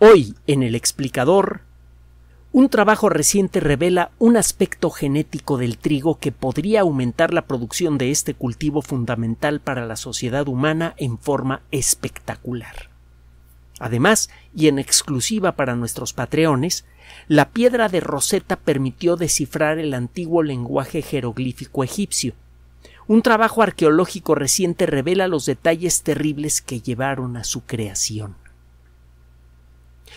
Hoy, en el explicador, un trabajo reciente revela un aspecto genético del trigo que podría aumentar la producción de este cultivo fundamental para la sociedad humana en forma espectacular. Además, y en exclusiva para nuestros patreones, la piedra de Rosetta permitió descifrar el antiguo lenguaje jeroglífico egipcio. Un trabajo arqueológico reciente revela los detalles terribles que llevaron a su creación.